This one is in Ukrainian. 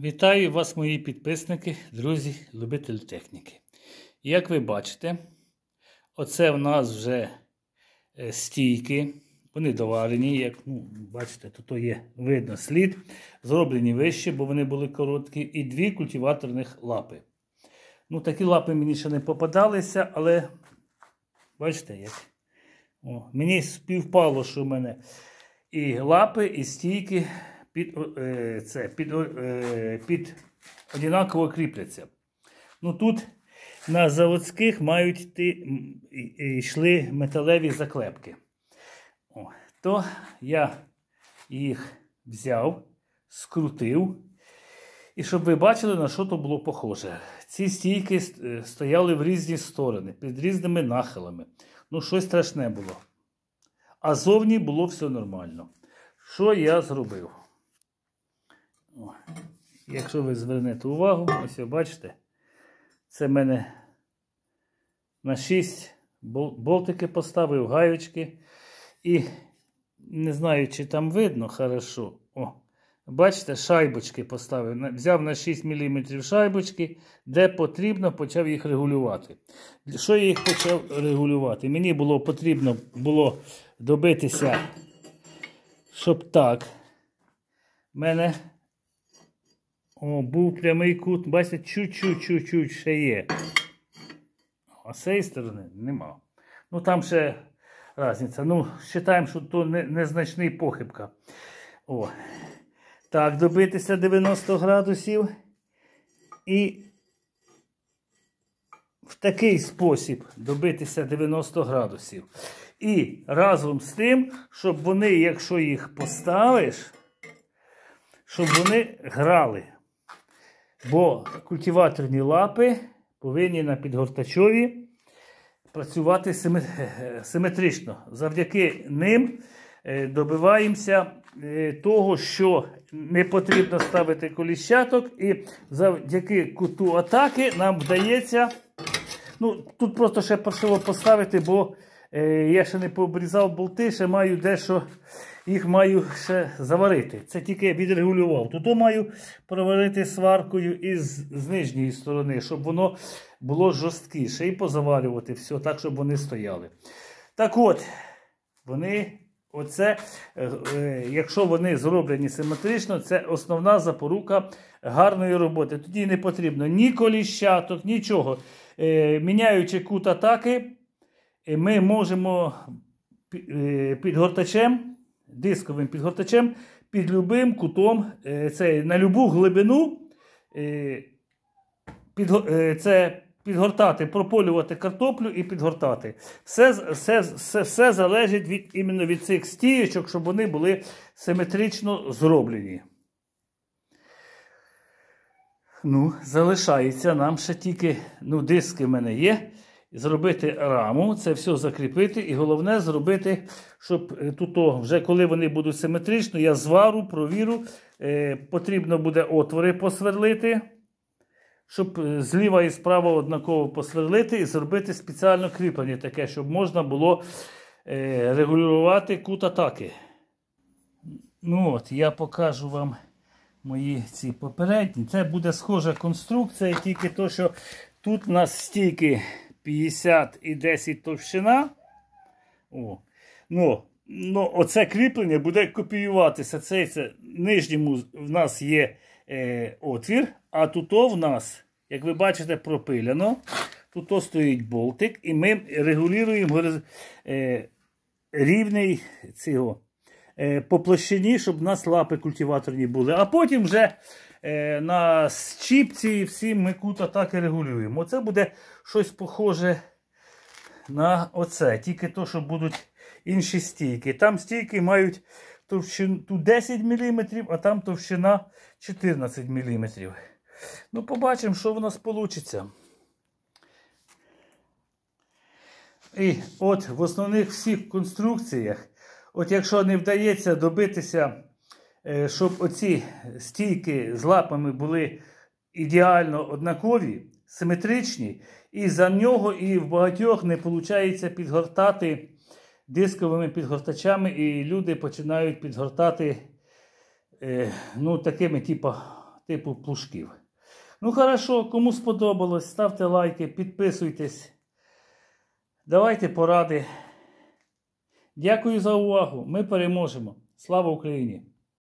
Вітаю вас, мої підписники, друзі, любителі техніки. Як ви бачите, оце в нас вже е, стійки, вони доварені, як ну, бачите, тут є видно слід. Зроблені вище, бо вони були короткі, і дві культиваторних лапи. Ну, Такі лапи мені ще не попадалися, але бачите, як. О, Мені співпало, що в мене і лапи, і стійки під е, це, під, е, під однаково кріпляться. Ну Тут на заводських мають йти, йшли металеві заклепки. О, То я їх взяв, скрутив. І щоб ви бачили, на що то було похоже. Ці стійки е, стояли в різні сторони, під різними нахилами. Ну, щось страшне було. А зовні було все нормально. Що я зробив? Якщо ви звернете увагу, ось бачите, це в мене на 6 болтики поставив, гаючки. І не знаю, чи там видно хорошо. О, Бачите, шайбочки поставив. Взяв на 6 мм шайбочки, де потрібно, почав їх регулювати. Що я їх почав регулювати? Мені було потрібно було добитися, щоб так. мене о, був прямий кут, бачите, чуть-чуть-чуть-чуть ще є. А з цієї сторони нема. Ну там ще різниця. Ну, вважаємо, що то незначний похибка. О. Так, добитися 90 градусів. І в такий спосіб добитися 90 градусів. І разом з тим, щоб вони, якщо їх поставиш, щоб вони грали. Бо культиваторні лапи повинні на підгортачові працювати симетрично. Завдяки ним е, добиваємося е, того, що не потрібно ставити коліщаток, і завдяки куту атаки нам вдається. ну Тут просто ще паршиво поставити, бо е, я ще не пообрізав болти, ще маю дещо їх маю ще заварити. Це тільки я відрегулював. Тут тобто маю проварити сваркою із з нижньої сторони, щоб воно було жорсткіше. І позаварювати все так, щоб вони стояли. Так от, вони. Оце, е, е, якщо вони зроблені симметрично, це основна запорука гарної роботи. Тоді не потрібно ні коліщаток, нічого. Е, міняючи кут атаки, ми можемо під гортачем дисковим підгортачем під любим кутом е, це, на любу глибину е, е, це підгортати, прополювати картоплю і підгортати. Все все, все, все залежить від, іменно від цих стієчок, щоб вони були симетрично зроблені. Ну, Залишається нам ще тільки ну, диски в мене є зробити раму, це все закріпити. І головне зробити, щоб е, тут, вже коли вони будуть симетрично, я звару, провіру. Е, потрібно буде отвори посверлити, щоб е, зліва і справа однаково посверлити і зробити спеціально кріплення, таке, щоб можна було регулювати кут атаки. Ну от, Я покажу вам мої ці попередні. Це буде схожа конструкція, тільки то, що тут у нас стійки. 50 і 10 товщина. О. Ну, ну, Оце кріплення буде копіюватися. Це, це нижньому в нас є е, отвір, а тут в нас, як ви бачите, пропиляно. Тут стоїть болтик, і ми регулюємо е, рівний цього. Е, по площині, щоб у нас лапи культиваторні були. А потім вже е, на щіпці всі ми кута так і регулюємо. Оце буде щось похоже на оце. Тільки то, що будуть інші стійки. Там стійки мають товщину 10 мм, а там товщина 14 мм. Ну, побачимо, що в нас вийде. І от в основних всіх конструкціях От якщо не вдається добитися, е, щоб оці стійки з лапами були ідеально однакові, симетричні, і за нього і в багатьох не виходить підгортати дисковими підгортачами, і люди починають підгортати е, ну, такими типу, типу плужків. Ну, хорошо, кому сподобалось, ставте лайки, підписуйтесь. Давайте поради. Дякую за увагу! Ми переможемо! Слава Україні!